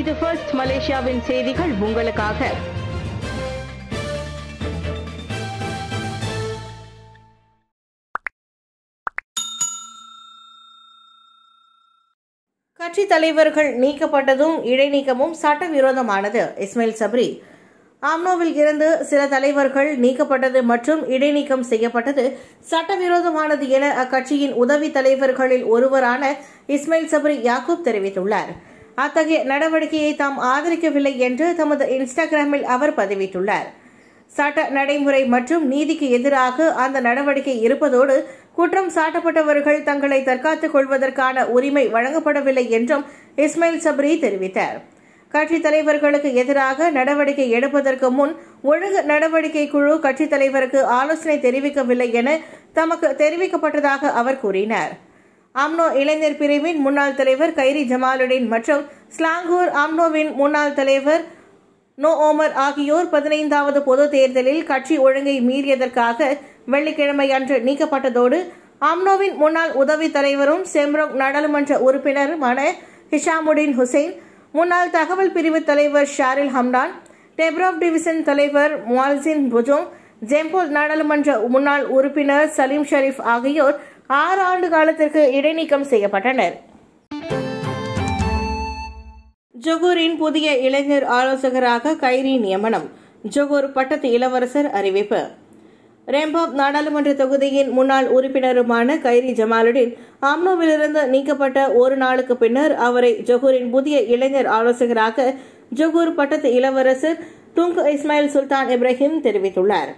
இது ஃபர்ஸ்ட் மலேசியாவின் செய்திகள் உங்களுக்காக கட்சி தலைவர்கள் நீக்கப்பட்டதும் இடைநீக்கமும் சட்டவிரோதமானது இஸ்மாயில் சப்ரி ஆம்னோவில் இருந்து சில தலைவர்கள் நீக்கப்பட்டது மற்றும் இடைநீக்கம் செய்யப்பட்டது சட்டவிரோதமானது என அக்கட்சியின் உதவி தலைவர்களில் ஒருவரான இஸ்மாயில் சப்ரி யாக்கூப் தெரிவித்துள்ளார் அத்தகைய நடவடிக்கையை தாம் ஆதரிக்கவில்லை என்று தமது இன்ஸ்டாகிராமில் அவர் பதிவிட்டுள்ளார் சட்ட நடைமுறை மற்றும் நீதிக்கு எதிராக அந்த நடவடிக்கை இருப்பதோடு குற்றம் சாட்டப்பட்டவர்கள் தங்களை தற்காத்துக் கொள்வதற்கான உரிமை வழங்கப்படவில்லை என்றும் இஸ்மாயில் சப்ரி தெரிவித்தார் கட்சித் தலைவர்களுக்கு எதிராக நடவடிக்கை எடுப்பதற்கு முன் ஒழுங்கு நடவடிக்கை குழு கட்சித் தலைவருக்கு ஆலோசனை தெரிவிக்கவில்லை என தமக்கு தெரிவிக்கப்பட்டதாக அவர் கூறினார் அம்னோ இளைஞர் பிரிவின் முன்னாள் தலைவர் கைரி ஜமாலுடீன் மற்றும் ஸ்லாங்கூர் அம்னோவின் முன்னாள் தலைவர் நோ ஓமர் ஆகியோர் பதினைந்தாவது பொது தேர்தலில் கட்சி ஒழுங்கை மீறியதற்காக வெள்ளிக்கிழமை அன்று நீக்கப்பட்டதோடு அம்னோவின் முன்னாள் உதவி தலைவரும் செம்ரோங் நாடாளுமன்ற உறுப்பினருமான ஹிஷாமுடின் ஹுசைன் முன்னாள் தகவல் பிரிவு தலைவர் ஷாரில் ஹம்டான் டெப்ரோப் டிவிசன் தலைவர் முவால்சின் புஜோங் ஜெம்போல் நாடாளுமன்ற முன்னாள் உறுப்பினர் சலீம் ஷரீப் ஆகியோர் ஆறு ஆண்டு காலத்திற்கு இடைநீக்கம் செய்யப்பட்டனர் ஜொகூரின் புதிய இளைஞர் ஆலோசகராக கைரி நியமனம் ஜொகூர் பட்டத்து இளவரசர் அறிவிப்பு ரேம்பாப் நாடாளுமன்ற தொகுதியின் முன்னாள் உறுப்பினருமான கைரி ஜமாலுடன் ஆம்னோவிலிருந்து நீக்கப்பட்ட ஒரு நாளுக்கு பின்னர் அவரை ஜொகூரின் புதிய இளைஞர் ஆலோசகராக ஜொகூர் பட்டத்து இளவரசர் துங்கு இஸ்மாயில் சுல்தான் இப்ராஹிம் தெரிவித்துள்ளார்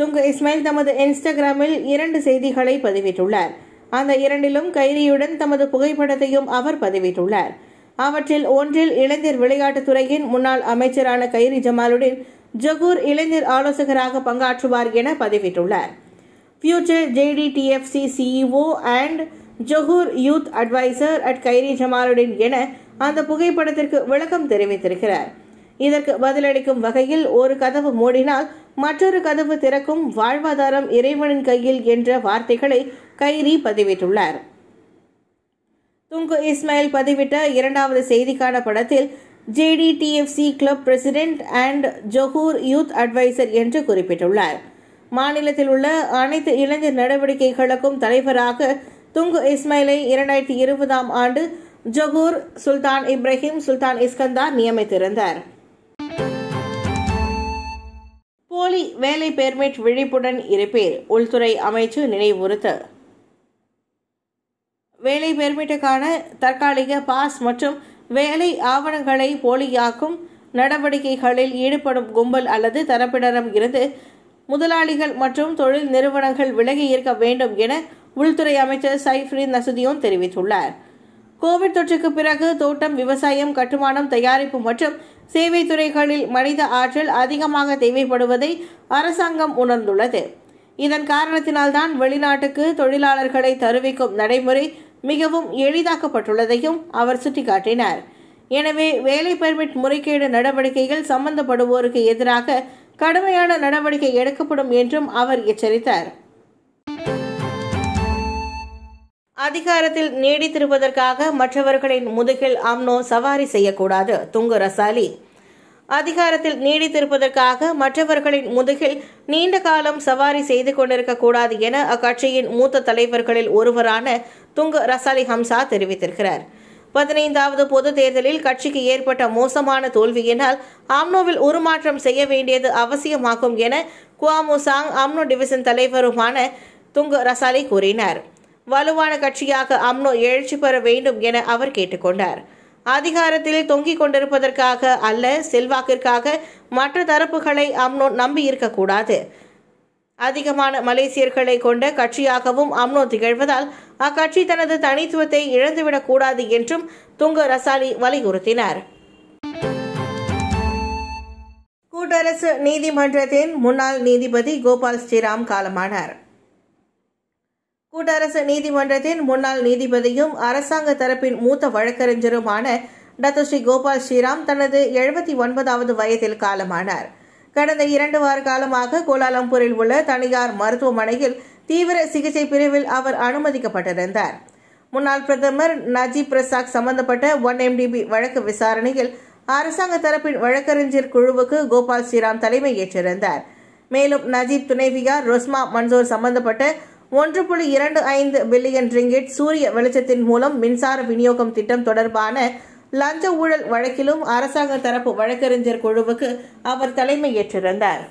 துங்கு இஸ்மாயில் தமது இன்ஸ்டாகிராமில் இரண்டு செய்திகளை பதிவிட்டுள்ளார் அந்த இரண்டிலும் கைரியுடன் தமது புகைப்படத்தையும் அவர் பதிவிட்டுள்ளார் அவற்றில் ஒன்றில் இளைஞர் விளையாட்டுத்துறையின் முன்னாள் அமைச்சரான கைரி ஜமாலுடன் ஜகூர் இளைஞர் ஆலோசகராக பங்காற்றுவார் என பதிவிட்டுள்ளார் future JDTFC CEO and Johor youth adviser at Khairy ஜமாலுடன் என அந்த புகைப்படத்திற்கு விளக்கம் தெரிவித்திருக்கிறார் இதற்கு பதிலளிக்கும் வகையில் ஒரு கதவு மூடினால் மற்றொரு கதவு திறக்கும் வாழ்வாதாரம் இறைவனின் கையில் என்ற வார்த்தைகளை கைரி பதிவிட்டுள்ளார் துங்கு இஸ்மாயில் பதிவிட்ட இரண்டாவது செய்திக்கான படத்தில் JDTFC club president and Johor youth adviser என்று குறிப்பிட்டுள்ளார் மாநிலத்தில் உள்ள அனைத்து இளைஞர் நடவடிக்கைகளுக்கும் தலைவராக துங்கு இஸ்மாயிலை இரண்டாயிரத்தி இருபதாம் ஆண்டு ஜொகூர் சுல்தான் இப்ராஹிம் சுல்தான் இஸ்கந்தார் நியமித்திருந்தார் போலி வேலை பெர்மிட் விழிப்புடன் இருப்பீர் உள்துறை அமைச்சு நினைவுறுத்த வேலை பெர்மிட்டுக்கான தற்காலிக பாஸ் மற்றும் வேலை ஆவணங்களை போலியாக்கும் நடவடிக்கைகளில் ஈடுபடும் கும்பல் அல்லது தரப்பினரும் இருந்து முதலாளிகள் மற்றும் தொழில் நிறுவனங்கள் விலகி இருக்க வேண்டும் என உள்துறை அமைச்சர் சைஃப்ரின் நசுதியோன் தெரிவித்துள்ளார் கோவிட் தொற்றுக்கு பிறகு தோட்டம் விவசாயம் கட்டுமானம் தயாரிப்பு மற்றும் சேவை துறைகளில் மனித ஆற்றல் அதிகமாக தேவைப்படுவதை அரசாங்கம் உணர்ந்துள்ளது இதன் காரணத்தினால்தான் வெளிநாட்டுக்கு தொழிலாளர்களை தருவிக்கும் நடைமுறை மிகவும் எளிதாக்கப்பட்டுள்ளதையும் அவர் சுட்டிக்காட்டினார் எனவே வேலை பெர்மிட் முறைகேடு நடவடிக்கைகள் சம்பந்தப்படுவோருக்கு எதிராக கடுமையான நடவடிக்கை எடுக்கப்படும் என்றும் அவர் எச்சரித்தார் அதிகாரத்தில் நீடித்திருப்பதற்காக மற்றவர்களின் முதுகில் அம்னோ சவாரி செய்யக்கூடாது துங்கு ரசாலி அதிகாரத்தில் நீடித்திருப்பதற்காக மற்றவர்களின் முதுகில் நீண்ட காலம் சவாரி செய்து கூடாது என அக்கட்சியின் மூத்த தலைவர்களில் ஒருவரான துங்கு ரசாலி ஹம்சா தெரிவித்திருக்கிறார் பதினைந்தாவது பொது தேர்தலில் கட்சிக்கு ஏற்பட்ட மோசமான தோல்வியினால் அம்னோவில் உருமாற்றம் செய்ய வேண்டியது அவசியமாகும் என குவாமு சாங் டிவிஷன் டிவிசன் தலைவருமான துங்கு ரசாலி கூறினார் வலுவான கட்சியாக அம்னோ எழுச்சி பெற வேண்டும் என அவர் கேட்டுக்கொண்டார் அதிகாரத்தில் தொங்கிக் கொண்டிருப்பதற்காக அல்ல செல்வாக்கிற்காக மற்ற தரப்புகளை அம்னோ நம்பி இருக்கக்கூடாது அதிகமான மலேசியர்களை கொண்ட கட்சியாகவும் அம்னோ திகழ்வதால் அக்கட்சி தனது தனித்துவத்தை இழந்துவிடக்கூடாது என்றும் துங்க ரசாலி வலியுறுத்தினார் கூட்டரசு நீதிமன்றத்தின் முன்னாள் நீதிபதி கோபால் ஸ்ரீராம் காலமானார் கூட்டரசு நீதிமன்றத்தின் முன்னாள் நீதிபதியும் அரசாங்க தரப்பின் மூத்த வழக்கறிஞருமான டாக்டர் ஸ்ரீ கோபால் ஸ்ரீராம் தனது எழுபத்தி ஒன்பதாவது வயதில் காலமானார் கடந்த இரண்டு வார காலமாக கோலாலம்பூரில் உள்ள தனியார் மருத்துவமனையில் தீவிர சிகிச்சை பிரிவில் அவர் அனுமதிக்கப்பட்டிருந்தார் முன்னாள் பிரதமர் நஜீப் பிரசாத் சம்பந்தப்பட்ட ஒன் எம்டிபி வழக்கு விசாரணையில் அரசாங்க தரப்பின் வழக்கறிஞர் குழுவுக்கு கோபால் ஸ்ரீராம் தலைமை ஏற்றிருந்தார் மேலும் நஜீப் துணைவியார் ரொஸ்மா மன்சூர் சம்பந்தப்பட்ட ஒன்று புள்ளி இரண்டு ஐந்து பில்லியன் ரிங்கிட் சூரிய வெளிச்சத்தின் மூலம் மின்சார விநியோகம் திட்டம் தொடர்பான லஞ்ச ஊழல் வழக்கிலும் அரசாங்க தரப்பு வழக்கறிஞர் குழுவுக்கு அவர் தலைமையேற்றிருந்தார்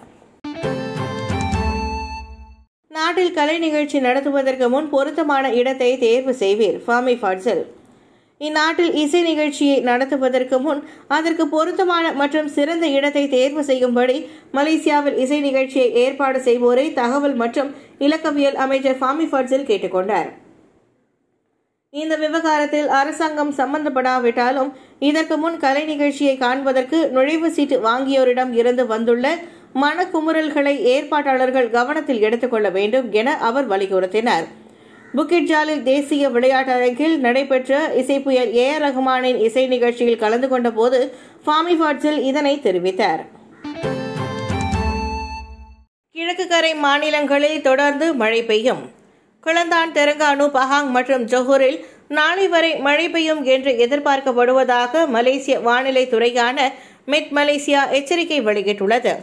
நாட்டில் கலை நிகழ்ச்சி நடத்துவதற்கு முன் பொருத்தமான இடத்தை தேர்வு செய்வீர் ஃபாமி ஃபாட்சல் இந்நாட்டில் இசை நிகழ்ச்சியை நடத்துவதற்கு முன் அதற்கு பொருத்தமான மற்றும் சிறந்த இடத்தை தேர்வு செய்யும்படி மலேசியாவில் இசை நிகழ்ச்சியை ஏற்பாடு செய்வோரை தகவல் மற்றும் இலக்கவியல் அமைச்சர் ஃபாமி ஃபட்ஸில் கேட்டுக்கொண்டார் இந்த விவகாரத்தில் அரசாங்கம் சம்பந்தப்படாவிட்டாலும் இதற்கு முன் கலை நிகழ்ச்சியை காண்பதற்கு நுழைவு சீட்டு வாங்கியோரிடம் இருந்து வந்துள்ள மனக்குமுறல்களை ஏற்பாட்டாளர்கள் கவனத்தில் எடுத்துக்கொள்ள வேண்டும் என அவர் வலியுறுத்தினார் புக்கிட்ஜாலில் தேசிய விளையாட்டரங்கில் நடைபெற்ற இசைப்புயல் ஏ ஆர் ரஹ்மானின் இசை நிகழ்ச்சியில் கலந்து கொண்ட போது ஃபாமி ஃபாட்ஸில் இதனை தெரிவித்தார் கிழக்கு கரை மாநிலங்களில் தொடர்ந்து மழை பெய்யும் குளந்தான் தெரங்கானு பஹாங் மற்றும் ஜொஹூரில் நாளை வரை மழை பெய்யும் என்று எதிர்பார்க்கப்படுவதாக மலேசிய வானிலை துறையான மெட் மலேசியா எச்சரிக்கை வெளியிட்டுள்ளது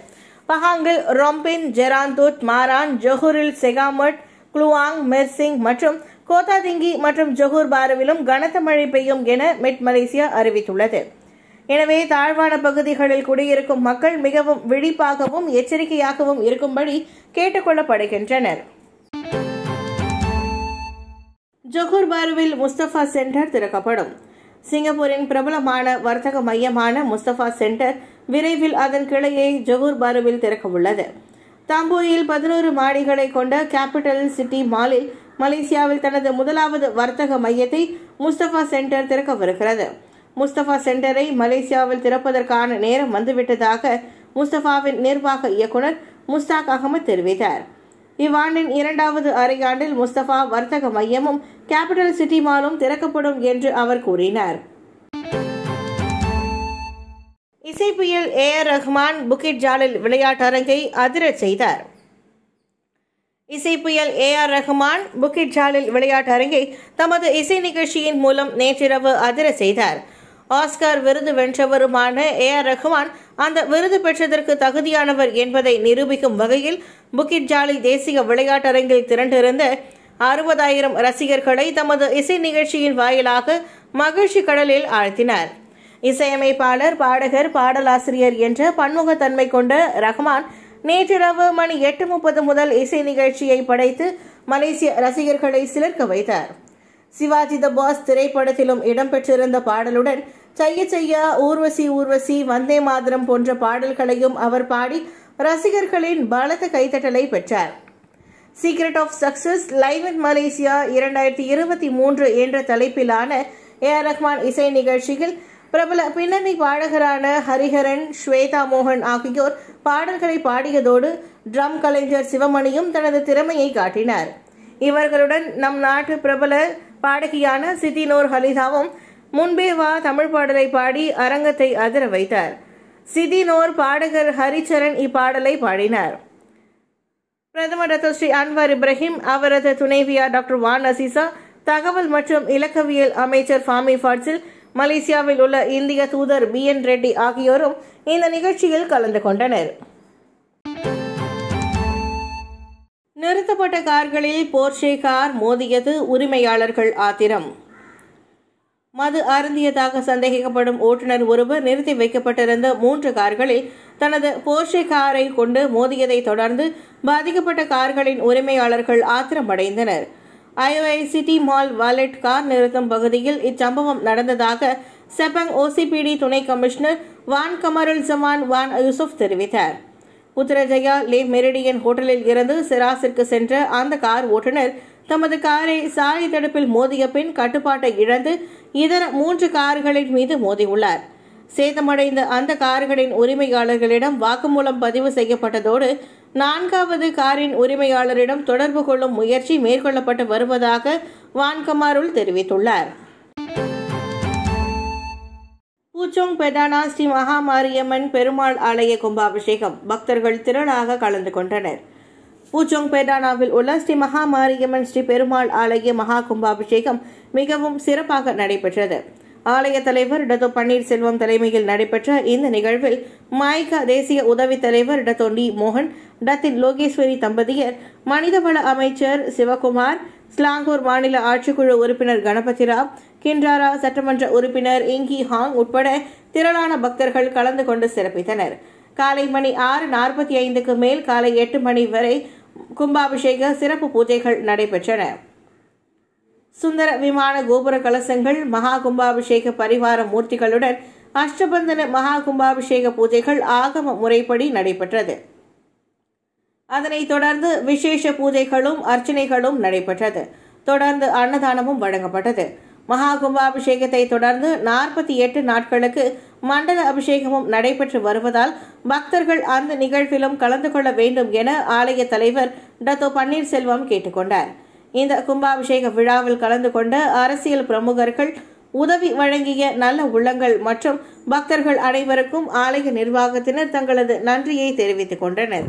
பஹாங்கில் ரொம்பின் ஜெராந்தூத் மாரான் ஜொஹூரில் செகாமட் குளுவாங் மெர்சிங் மற்றும் கோத்தாதிங்கி மற்றும் ஜொகூர் பாருவிலும் கனத்த மழை பெய்யும் என மெட் மலேசியா அறிவித்துள்ளது எனவே தாழ்வான பகுதிகளில் குடியிருக்கும் மக்கள் மிகவும் விழிப்பாகவும் எச்சரிக்கையாகவும் இருக்கும்படி கேட்டுக்கொள்ளப்படுகின்றனர் ஜொகூர் பாருவில் முஸ்தபா சென்டர் திறக்கப்படும் சிங்கப்பூரின் பிரபலமான வர்த்தக மையமான முஸ்தபா சென்டர் விரைவில் அதன் கிளையை ஜொகூர் பாருவில் திறக்க உள்ளது தாம்பூரில் பதினோரு மாடிகளை கொண்ட கேபிட்டல் சிட்டி மாலில் மலேசியாவில் தனது முதலாவது வர்த்தக மையத்தை முஸ்தபா சென்டர் திறக்கவிருக்கிறது முஸ்தபா சென்டரை மலேசியாவில் திறப்பதற்கான நேரம் வந்துவிட்டதாக முஸ்தபாவின் நிர்வாக இயக்குனர் முஸ்தாக் அகமது தெரிவித்தார் இவ்வாண்டின் இரண்டாவது அரையாண்டில் முஸ்தபா வர்த்தக மையமும் கேபிட்டல் சிட்டி மாலும் திறக்கப்படும் என்று அவர் கூறினார் இசைப்புயல் ஏ ஆர் ரஹ்மான் புக்கிட் ஜாலில் விளையாட்டரங்கை அதிரச் செய்தார் இசைப்புயல் ஏ ஆர் ரஹ்மான் புக்கிட் ஜாலில் விளையாட்டரங்கை தமது இசை நிகழ்ச்சியின் மூலம் நேற்றிரவு அதிர செய்தார் ஆஸ்கார் விருது வென்றவருமான ஏ ஆர் ரஹ்மான் அந்த விருது பெற்றதற்கு தகுதியானவர் என்பதை நிரூபிக்கும் வகையில் புக்கிட் ஜாலில் தேசிய விளையாட்டரங்கில் திரண்டிருந்த அறுபதாயிரம் ரசிகர்களை தமது இசை நிகழ்ச்சியின் வாயிலாக மகிழ்ச்சி கடலில் ஆழ்த்தினார் இசையமைப்பாளர் பாடகர் பாடலாசிரியர் என்ற பன்முகத்தன்மை கொண்ட ரஹ்மான் நேற்றிரவு மணி எட்டு முப்பது முதல் இசை நிகழ்ச்சியை படைத்து மலேசிய ரசிகர்களை சிலர்க்க வைத்தார் சிவாஜி த பாஸ் திரைப்படத்திலும் இடம்பெற்றிருந்த பாடலுடன் செய்ய செய்யா ஊர்வசி ஊர்வசி வந்தே மாதரம் போன்ற பாடல்களையும் அவர் பாடி ரசிகர்களின் பலத்த கைத்தட்டலை பெற்றார் secret of success live in Malaysia இரண்டாயிரத்தி இருபத்தி மூன்று என்ற தலைப்பிலான ஏ ரஹ்மான் இசை நிகழ்ச்சியில் பிரபல பின்னணி பாடகரான ஹரிஹரன் ஸ்வேதா மோகன் ஆகியோர் பாடல்களை பாடியதோடு ட்ரம் கலைஞர் சிவமணியும் தனது திறமையை காட்டினார் இவர்களுடன் நம் நாட்டு பிரபல பாடகியான சிதினோர் ஹலிதாவும் முன்பே வா தமிழ் பாடலை பாடி அரங்கத்தை அதிர வைத்தார் சிதினோர் பாடகர் ஹரிச்சரன் இப்பாடலை பாடினார் பிரதமர் ஸ்ரீ அன்வர் இப்ராஹிம் அவரது துணைவியார் டாக்டர் வான் அசிசா தகவல் மற்றும் இலக்கவியல் அமைச்சர் ஃபாமி ஃபாட்ஸில் மலேசியாவில் உள்ள இந்திய தூதர் பி என் ரெட்டி ஆகியோரும் இந்த நிகழ்ச்சியில் கலந்து கொண்டனர் நிறுத்தப்பட்ட கார்களில் போர்ஷே கார் மோதியது உரிமையாளர்கள் ஆத்திரம் மது அருந்தியதாக சந்தேகிக்கப்படும் ஓட்டுநர் ஒருவர் நிறுத்தி வைக்கப்பட்டிருந்த மூன்று கார்களில் தனது போர்ஷே காரை கொண்டு மோதியதை தொடர்ந்து பாதிக்கப்பட்ட கார்களின் உரிமையாளர்கள் ஆத்திரமடைந்தனர் IOI city mall valet car நிறுத்தும் பகுதியில் இச்சம்பவம் நடந்ததாக செபங் ஓசிபிடி துணை commissioner Wan Kamarul Zaman Wan Yusuf தெரிவித்தார் உத்தரஜயா லே மெரிடியன் ஹோட்டலில் இருந்து சிராசிற்கு சென்ற அந்த கார் ஓட்டுநர் தமது காரை சாலை தடுப்பில் மோதிய பின் கட்டுப்பாட்டை இழந்து இதர மூன்று கார்களின் மீது மோதியுள்ளார் சேதமடைந்த அந்த கார்களின் உரிமையாளர்களிடம் வாக்குமூலம் பதிவு செய்யப்பட்டதோடு நான்காவது காரின் உரிமையாளரிடம் தொடர்பு கொள்ளும் முயற்சி மேற்கொள்ளப்பட்டு வருவதாக வான்கமாருல் தெரிவித்துள்ளார் பூச்சோங் பெதானா ஸ்ரீ மகாமாரியம்மன் பெருமாள் ஆலய கும்பாபிஷேகம் பக்தர்கள் திரளாக கலந்து கொண்டனர் பூச்சோங் பேடானாவில் உள்ள ஸ்ரீ மகாமாரியம்மன் ஸ்ரீ பெருமாள் ஆலய மகா கும்பாபிஷேகம் மிகவும் சிறப்பாக நடைபெற்றது ஆலய தலைவர் இடத்தோ பன்னீர்செல்வம் தலைமையில் நடைபெற்ற இந்த நிகழ்வில் மாய்கா தேசிய உதவித் தலைவர் இடத்தோ டி மோகன் டத்தின் லோகேஸ்வரி தம்பதியர் மனிதவள அமைச்சர் சிவகுமார் ஸ்லாங்கூர் மாநில ஆட்சிக்குழு உறுப்பினர் கணபதி ராவ் கின்றாரா சட்டமன்ற உறுப்பினர் இங்கி ஹாங் உட்பட திரளான பக்தர்கள் கலந்து கொண்டு சிறப்பித்தனர் காலை மணி ஆறு நாற்பத்தி ஐந்துக்கு மேல் காலை எட்டு மணி வரை கும்பாபிஷேக சிறப்பு பூஜைகள் நடைபெற்றன சுந்தர விமான கோபுர கலசங்கள் மகா கும்பாபிஷேக பரிவார மூர்த்திகளுடன் அஷ்டபந்தன மகா கும்பாபிஷேக பூஜைகள் ஆகம முறைப்படி நடைபெற்றது அதனைத் தொடர்ந்து விசேஷ பூஜைகளும் அர்ச்சனைகளும் நடைபெற்றது தொடர்ந்து அன்னதானமும் வழங்கப்பட்டது மகா கும்பாபிஷேகத்தை தொடர்ந்து நாற்பத்தி எட்டு நாட்களுக்கு மண்டல அபிஷேகமும் நடைபெற்று வருவதால் பக்தர்கள் அந்த நிகழ்விலும் கலந்து கொள்ள வேண்டும் என ஆலய தலைவர் டத்தோ பன்னீர்செல்வம் கேட்டுக்கொண்டார் இந்த கும்பாபிஷேக விழாவில் கலந்து கொண்ட அரசியல் பிரமுகர்கள் உதவி வழங்கிய நல்ல உள்ளங்கள் மற்றும் பக்தர்கள் அனைவருக்கும் ஆலய நிர்வாகத்தினர் தங்களது நன்றியை தெரிவித்துக் கொண்டனர்